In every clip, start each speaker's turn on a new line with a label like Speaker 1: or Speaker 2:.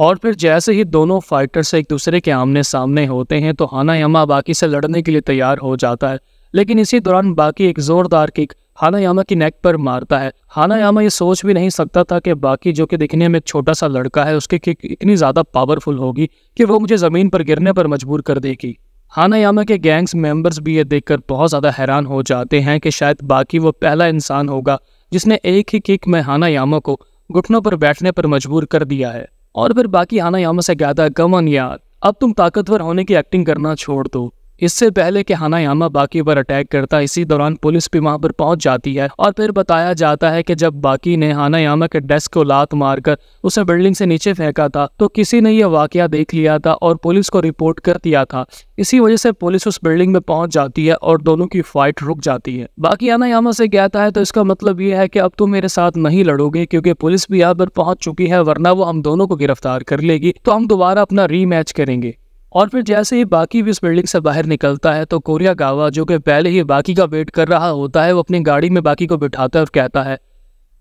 Speaker 1: और फिर जैसे ही दोनों फाइटर्स एक दूसरे के आमने सामने होते हैं तो हाना यामा बाकी से लड़ने के लिए तैयार हो जाता है लेकिन इसी दौरान बाकी एक जोरदार किक हाना यामा की नेक पर मारता है हाना यामा ये सोच भी नहीं सकता था कि बाकी जो कि दिखने में छोटा सा लड़का है उसकी किक इतनी ज़्यादा पावरफुल होगी कि वो मुझे ज़मीन पर गिरने पर मजबूर कर देगी हाना यामा के गैंग्स मेंबर्स भी ये देखकर बहुत ज़्यादा हैरान हो जाते हैं कि शायद बाकी वो पहला इंसान होगा जिसने एक ही किक में हाना यामा को घुटनों पर बैठने पर मजबूर कर दिया है और फिर बाकी आना यामा से कहता है कमन यार अब तुम ताकतवर होने की एक्टिंग करना छोड़ दो इससे पहले कि हानायामा बाकी पर अटैक करता इसी दौरान पुलिस भी वहां पर पहुंच जाती है और फिर बताया जाता है कि जब बाकी ने यामा के डेस्क को लात मारकर उसे बिल्डिंग से नीचे फेंका था तो किसी ने यह वाकया देख लिया था और पुलिस को रिपोर्ट कर दिया था इसी वजह से पुलिस उस बिल्डिंग में पहुंच जाती है और दोनों की फाइट रुक जाती है बाकी हानायामा से कहता है तो इसका मतलब ये है कि अब तुम मेरे साथ नहीं लड़ोगे क्योंकि पुलिस भी यहाँ पर पहुंच चुकी है वरना वो हम दोनों को गिरफ्तार कर लेगी तो हम दोबारा अपना री करेंगे और फिर जैसे ही बाकी भी इस बिल्डिंग से बाहर निकलता है तो कोरिया गावा जो कि पहले ही बाकी का वेट कर रहा होता है वो अपनी गाड़ी में बाकी को बिठाता है और कहता है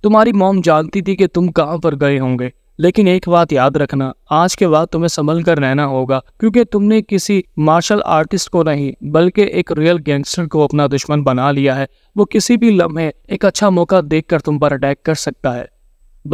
Speaker 1: तुम्हारी मॉम जानती थी कि तुम कहाँ पर गए होंगे लेकिन एक बात याद रखना आज के बाद तुम्हें संभल कर रहना होगा क्योंकि तुमने किसी मार्शल आर्टिस्ट को नहीं बल्कि एक रियल गैंगस्टर को अपना दुश्मन बना लिया है वो किसी भी लम्हे एक अच्छा मौका देखकर तुम पर अटैक कर सकता है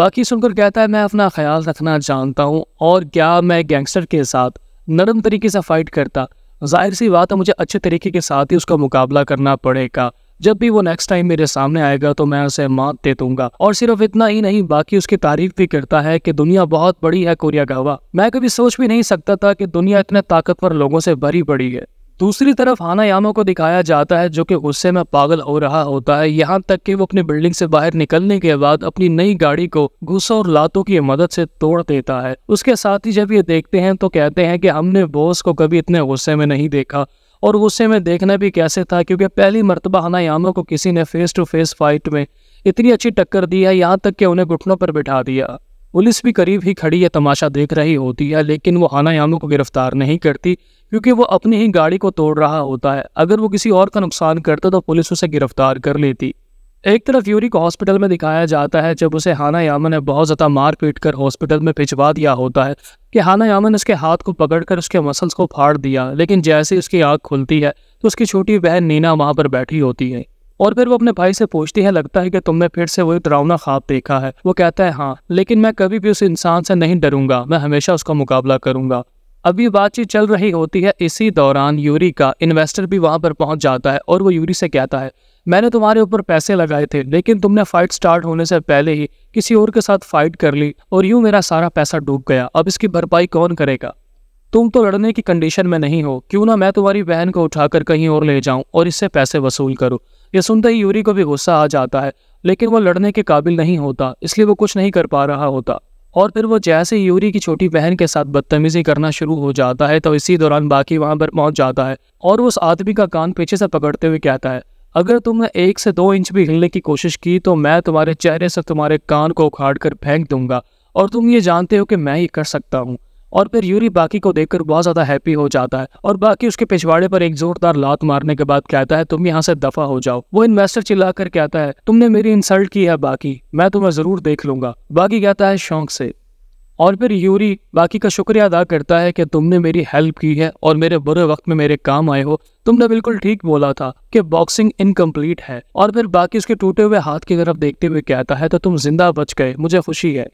Speaker 1: बाकी सुनकर कहता है मैं अपना ख्याल रखना जानता हूँ और क्या मैं गैंगस्टर के साथ नरम तरीके से फाइट करता जाहिर सी बात है मुझे अच्छे तरीके के साथ ही उसका मुकाबला करना पड़ेगा जब भी वो नेक्स्ट टाइम मेरे सामने आएगा तो मैं उसे मात दे दूंगा और सिर्फ इतना ही नहीं बाकी उसकी तारीफ भी करता है कि दुनिया बहुत बड़ी है कोरिया गावा मैं कभी सोच भी नहीं सकता था कि दुनिया इतने ताकतवर लोगों से भरी पड़ी है दूसरी तरफ हाना को दिखाया जाता है जो कि गुस्से में पागल हो रहा होता है यहाँ तक कि वो अपनी बिल्डिंग से बाहर निकलने के बाद अपनी नई गाड़ी को गुस्सा और लातों की मदद से तोड़ देता है उसके साथ ही जब ये देखते हैं तो कहते हैं कि हमने बॉस को कभी इतने गुस्से में नहीं देखा और गुस्से में देखना भी कैसे था क्योंकि पहली मरतबा हाना को किसी ने फेस टू फेस फाइट में इतनी अच्छी टक्कर दी है यहाँ तक कि उन्हें घुटनों पर बिठा दिया पुलिस भी करीब ही खड़ी यह तमाशा देख रही होती है लेकिन वो हानायामों को गिरफ्तार नहीं करती क्योंकि वो अपनी ही गाड़ी को तोड़ रहा होता है अगर वो किसी और का नुकसान करता तो पुलिस उसे गिरफ्तार कर लेती एक तरफ यूरी को हॉस्पिटल में दिखाया जाता है जब उसे हाना यामन ने बहुत ज़्यादा मार पीट कर हॉस्पिटल में भिजवा दिया होता है कि हाना यामन ने उसके हाथ को पकड़कर उसके मसल्स को फाड़ दिया लेकिन जैसे उसकी आँख खुलती है तो उसकी छोटी बहन नीना वहाँ पर बैठी होती है और फिर वो अपने भाई से पूछती है लगता है कि तुमने फिर से वही डरावना ख्वाब देखा है वो कहता है हाँ लेकिन मैं कभी भी उस इंसान से नहीं डरूंगा मैं हमेशा उसका मुकाबला करूंगा अभी बातचीत चल रही होती है इसी दौरान यूरी का इन्वेस्टर भी वहां पर पहुंच जाता है और वो यूरी से कहता है मैंने तुम्हारे ऊपर पैसे लगाए थे लेकिन तुमने फाइट स्टार्ट होने से पहले ही किसी और के साथ फाइट कर ली और यूं मेरा सारा पैसा डूब गया अब इसकी भरपाई कौन करेगा तुम तो लड़ने की कंडीशन में नहीं हो क्यों ना मैं तुम्हारी बहन को उठाकर कहीं और ले जाऊं और इससे पैसे वसूल करूं ये सुनते ही यूरी को भी गुस्सा आ जाता है लेकिन वो लड़ने के काबिल नहीं होता इसलिए वो कुछ नहीं कर पा रहा होता और फिर वो जैसे ही यूरी की छोटी बहन के साथ बदतमीजी करना शुरू हो जाता है तो इसी दौरान बाकी वहां पर पहुंच जाता है और उस आदमी का कान पीछे से पकड़ते हुए कहता है अगर तुमने एक से दो इंच भी हिलने की कोशिश की तो मैं तुम्हारे चेहरे से तुम्हारे कान को उखाड़ कर फेंक दूंगा और तुम ये जानते हो कि मैं ये कर सकता हूँ और फिर यूरी बाकी को देखकर बहुत ज़्यादा हैप्पी हो जाता है और बाकी उसके पिछवाड़े पर एक जोरदार लात मारने के बाद कहता है तुम यहाँ से दफा हो जाओ वो इन्वेस्टर चिल्ला कर कहता है तुमने मेरी इंसल्ट की है बाकी मैं तुम्हें ज़रूर देख लूंगा बाकी कहता है शौक से और फिर यूरी बाकी का शुक्रिया अदा करता है कि तुमने मेरी हेल्प की है और मेरे बुरे वक्त में मेरे काम आए हो तुमने बिल्कुल ठीक बोला था कि बॉक्सिंग इनकम्प्लीट है और फिर बाकी उसके टूटे हुए हाथ की तरफ देखते हुए कहता है तो तुम जिंदा बच गए मुझे खुशी है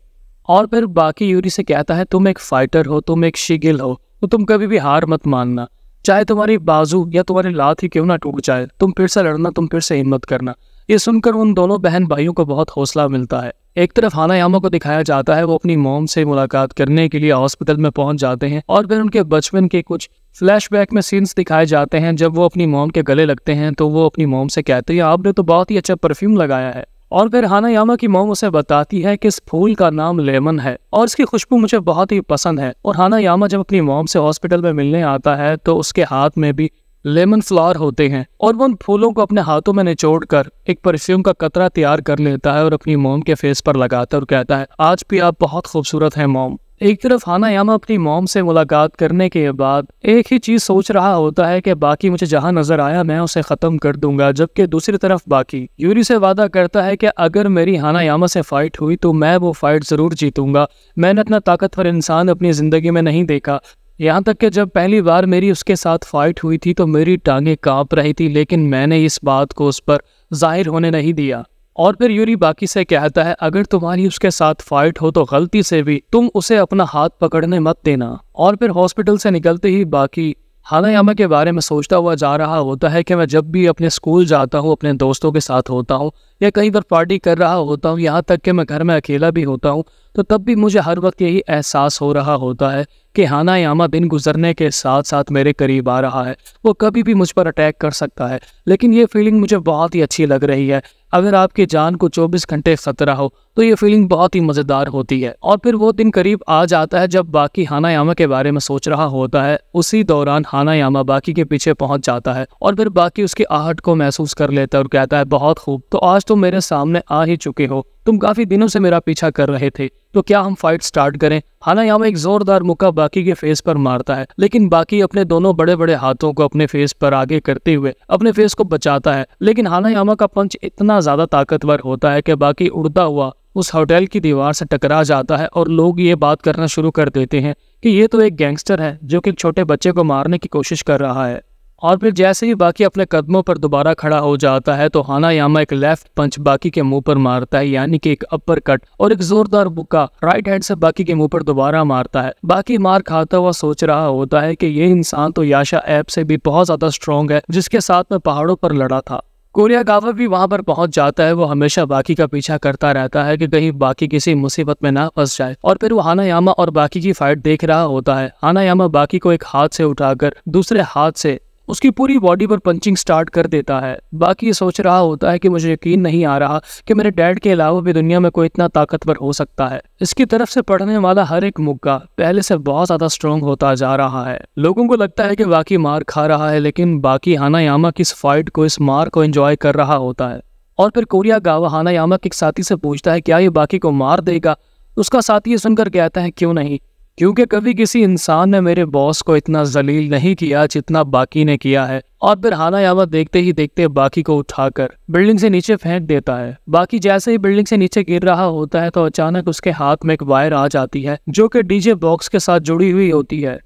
Speaker 1: और फिर बाकी यूरी से कहता है तुम एक फाइटर हो तुम एक शिगिल हो तो तुम कभी भी हार मत मानना चाहे तुम्हारी बाजू या तुम्हारी लात ही क्यों ना टूट जाए तुम फिर से लड़ना तुम फिर से हिम्मत करना ये सुनकर उन दोनों बहन भाइयों को बहुत हौसला मिलता है एक तरफ हानायामा को दिखाया जाता है वो अपनी मोम से मुलाकात करने के लिए हॉस्पिटल में पहुंच जाते हैं और फिर उनके बचपन के कुछ फ्लैशबैक में सीन्स दिखाए जाते हैं जब वो अपनी मोम के गले लगते हैं तो वो अपनी मोम से कहते हैं आपने तो बहुत ही अच्छा परफ्यूम लगाया है और फिर हानायामा की मोम उसे बताती है कि इस फूल का नाम लेमन है और इसकी खुशबू मुझे बहुत ही पसंद है और हानायामा जब अपनी मोम से हॉस्पिटल में मिलने आता है तो उसके हाथ में भी लेमन फ्लावर होते हैं और वो उन फूलों को अपने हाथों में निचोड़ कर एक परफ्यूम का कतरा तैयार कर लेता है और अपनी मोम के फेस पर लगाता है और कहता है आज भी आप बहुत खूबसूरत हैं मोम एक तरफ हाना यामा अपनी मॉम से मुलाकात करने के बाद एक ही चीज़ सोच रहा होता है कि बाकी मुझे जहाँ नज़र आया मैं उसे ख़त्म कर दूंगा जबकि दूसरी तरफ बाकी यूरी से वादा करता है कि अगर मेरी हाना यामा से फ़ाइट हुई तो मैं वो फ़ाइट ज़रूर जीतूंगा मैंने इतना ताकतवर इंसान अपनी ज़िंदगी में नहीं देखा यहाँ तक कि जब पहली बार मेरी उसके साथ फ़ाइट हुई थी तो मेरी टांगे काँप रही थी लेकिन मैंने इस बात को उस पर जाहिर होने नहीं दिया और फिर यूरी बाकी से कहता है अगर तुम्हारी उसके साथ फाइट हो तो गलती से भी तुम उसे अपना हाथ पकड़ने मत देना और फिर हॉस्पिटल से निकलते ही बाकी हालायामा के बारे में सोचता हुआ जा रहा होता है कि मैं जब भी अपने स्कूल जाता हूँ अपने दोस्तों के साथ होता हूँ या कहीं पर पार्टी कर रहा होता हूँ यहाँ तक कि मैं घर में अकेला भी होता हूँ तो तब भी मुझे हर वक्त यही एहसास हो रहा होता है कि हानायामा दिन गुजरने के साथ साथ मेरे करीब आ रहा है वो कभी भी मुझ पर अटैक कर सकता है लेकिन ये फीलिंग मुझे बहुत ही अच्छी लग रही है अगर आपकी जान को 24 घंटे खतरा हो तो ये फीलिंग बहुत ही मज़ेदार होती है और फिर वो दिन करीब आ जाता है जब बाकी हानायामा के बारे में सोच रहा होता है उसी दौरान हानायामा बाकी के पीछे पहुंच जाता है और फिर बाकी उसकी आहट को महसूस कर लेता है और कहता है बहुत खूब तो आज तुम तो मेरे सामने आ ही चुके हो तुम काफ़ी दिनों से मेरा पीछा कर रहे थे तो क्या हम फाइट स्टार्ट करें हाना यहाँ एक जोरदार मुक्का बाकी के फेस पर मारता है लेकिन बाकी अपने दोनों बड़े बड़े हाथों को अपने फेस पर आगे करते हुए अपने फेस को बचाता है लेकिन हाना यामा का पंच इतना ज्यादा ताकतवर होता है कि बाकी उड़ता हुआ उस होटल की दीवार से टकरा जाता है और लोग ये बात करना शुरू कर देते हैं कि ये तो एक गैंगस्टर है जो कि छोटे बच्चे को मारने की कोशिश कर रहा है और फिर जैसे ही बाकी अपने कदमों पर दोबारा खड़ा हो जाता है तो हाना यामा एक लेफ्ट पंच बाकी के मुंह पर मारता है यानी कि एक अपर कट और एक जोरदार बुक्का राइट हैंड से बाकी के मुंह पर दोबारा मारता है बाकी मार खाता हुआ सोच रहा होता है कि ये इंसान तो याशा ऐप से भी बहुत ज्यादा स्ट्रॉन्ग है जिसके साथ में पहाड़ों पर लड़ा था कोरिया गावा भी वहां पर पहुंच जाता है वो हमेशा बाकी का पीछा करता रहता है कि कहीं बाकी किसी मुसीबत में ना फंस जाए और फिर वो हानायामा और बाकी की फाइट देख रहा होता है हानायामा बाकी को एक हाथ से उठाकर दूसरे हाथ से उसकी पूरी बॉडी पर पंचिंग स्टार्ट कर देता है बाकी ये सोच रहा होता है कि मुझे यकीन नहीं आ रहा कि मेरे डैड के अलावा भी दुनिया में कोई इतना ताकतवर हो सकता है इसकी तरफ से पढ़ने वाला हर एक मुक्का पहले से बहुत ज्यादा स्ट्रॉन्ग होता जा रहा है लोगों को लगता है कि बाकी मार खा रहा है लेकिन बाकी हानायामा की इस फाइट को इस मार को एंजॉय कर रहा होता है और फिर कोरिया गावा हानायामा के साथी से पूछता है क्या ये बाकी को मार देगा उसका साथी ये सुनकर कहता है क्यों नहीं क्योंकि कभी किसी इंसान ने मेरे बॉस को इतना जलील नहीं किया जितना बाकी ने किया है और फिर हाना यावा देखते ही देखते बाकी को उठाकर बिल्डिंग से नीचे फेंक देता है बाकी जैसे ही बिल्डिंग से नीचे गिर रहा होता है तो अचानक उसके हाथ में एक वायर आ जाती है जो कि डीजे बॉक्स के साथ जुड़ी हुई होती है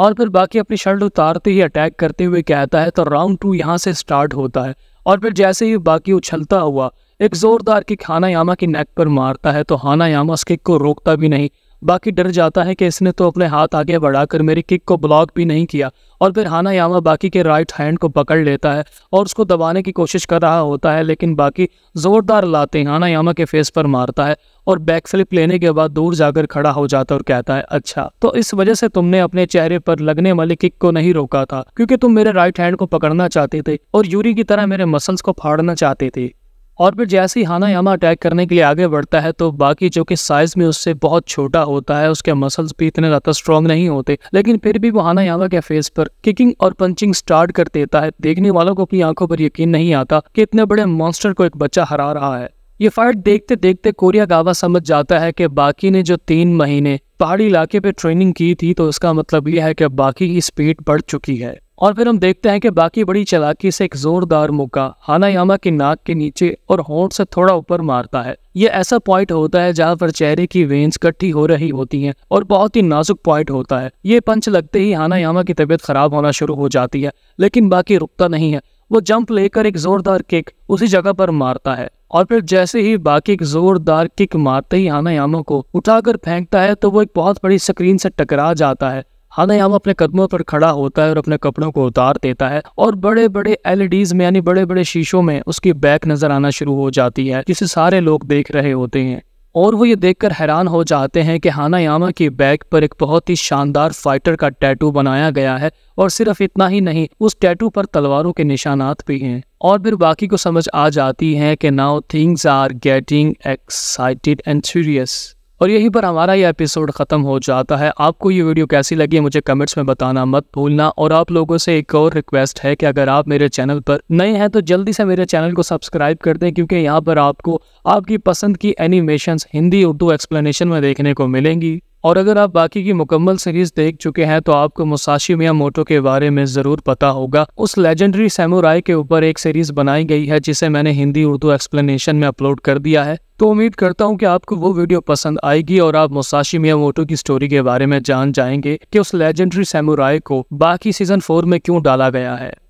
Speaker 1: और फिर बाकी अपनी शर्ट उतारते ही अटैक करते हुए कहता है तो राउंड टू यहाँ से स्टार्ट होता है और फिर जैसे ही बाकी उछलता हुआ एक जोरदार किक यामा की नेक पर मारता है तो हानायामा उस किक को रोकता भी नहीं बाकी डर जाता है कि इसने तो अपने हाथ आगे बढ़ाकर मेरी किक को ब्लॉक भी नहीं किया और फिर हाना यामा बाकी के राइट हैंड को पकड़ लेता है और उसको दबाने की कोशिश कर रहा होता है लेकिन बाकी ज़ोरदार लाते हाना यामा के फेस पर मारता है और बैक स्लिप लेने के बाद दूर जाकर खड़ा हो जाता है और कहता है अच्छा तो इस वजह से तुमने अपने चेहरे पर लगने वाली किक को नहीं रोका था क्योंकि तुम मेरे राइट हैंड को पकड़ना चाहते थे और यूरी की तरह मेरे मसल्स को फाड़ना चाहते थे और फिर जैसे ही हाना यामा अटैक करने के लिए आगे बढ़ता है तो बाकी जो कि साइज में उससे बहुत छोटा होता है उसके मसल्स भी इतने ज़्यादा स्ट्रॉन्ग नहीं होते लेकिन फिर भी वो हाना यामा के फेस पर किकिंग और पंचिंग स्टार्ट कर देता है देखने वालों को अपनी आंखों पर यकीन नहीं आता कि इतने बड़े मॉन्स्टर को एक बच्चा हरा रहा है ये फाइट देखते देखते कोरिया गावा समझ जाता है कि बाकी ने जो तीन महीने पहाड़ी इलाके पे ट्रेनिंग की थी तो उसका मतलब यह है कि बाकी की स्पीड बढ़ चुकी है और फिर हम देखते हैं कि बाकी बड़ी चलाकी से एक जोरदार मुक्का हानायामा की नाक के नीचे और होंठ से थोड़ा ऊपर मारता है ये ऐसा पॉइंट होता है जहाँ पर चेहरे की वेन्स कट्ठी हो रही होती हैं और बहुत ही नाजुक पॉइंट होता है ये पंच लगते ही हानायामा की तबीयत खराब होना शुरू हो जाती है लेकिन बाकी रुकता नहीं है वो जंप लेकर एक जोरदार किक उसी जगह पर मारता है और फिर जैसे ही बाकी एक जोरदार किक मारते ही हानायामा को उठाकर फेंकता है तो वो एक बहुत बड़ी स्क्रीन से टकरा जाता है हनायाम हाँ अपने कदमों पर खड़ा होता है और अपने कपड़ों को उतार देता है और बड़े बड़े एलईडीज में यानी बड़े बड़े शीशों में उसकी बैक नजर आना शुरू हो जाती है जिसे सारे लोग देख रहे होते हैं और वो ये देखकर हैरान हो जाते हैं कि हानायामा की बैग पर एक बहुत ही शानदार फाइटर का टैटू बनाया गया है और सिर्फ इतना ही नहीं उस टैटू पर तलवारों के निशानात भी हैं और फिर बाकी को समझ आ जाती है कि now things are getting excited and serious और यहीं पर हमारा ये एपिसोड ख़त्म हो जाता है आपको ये वीडियो कैसी लगी है मुझे कमेंट्स में बताना मत भूलना और आप लोगों से एक और रिक्वेस्ट है कि अगर आप मेरे चैनल पर नए हैं तो जल्दी से मेरे चैनल को सब्सक्राइब कर दें क्योंकि यहाँ पर आपको आपकी पसंद की एनिमेशंस हिंदी उर्दू एक्सप्लेनेशन में देखने को मिलेंगी और अगर आप बाकी की मुकम्मल सीरीज देख चुके हैं तो आपको मुसाशी मिया मोटो के बारे में ज़रूर पता होगा उस लेजेंडरी सेमोराय के ऊपर एक सीरीज बनाई गई है जिसे मैंने हिंदी उर्दू एक्सप्लेनेशन में अपलोड कर दिया है तो उम्मीद करता हूँ कि आपको वो वीडियो पसंद आएगी और आप मुसाशी मिया मोटो की स्टोरी के बारे में जान जाएंगे की उस लेजेंडरी सेमोराय को बाकी सीजन फोर में क्यूँ डाला गया है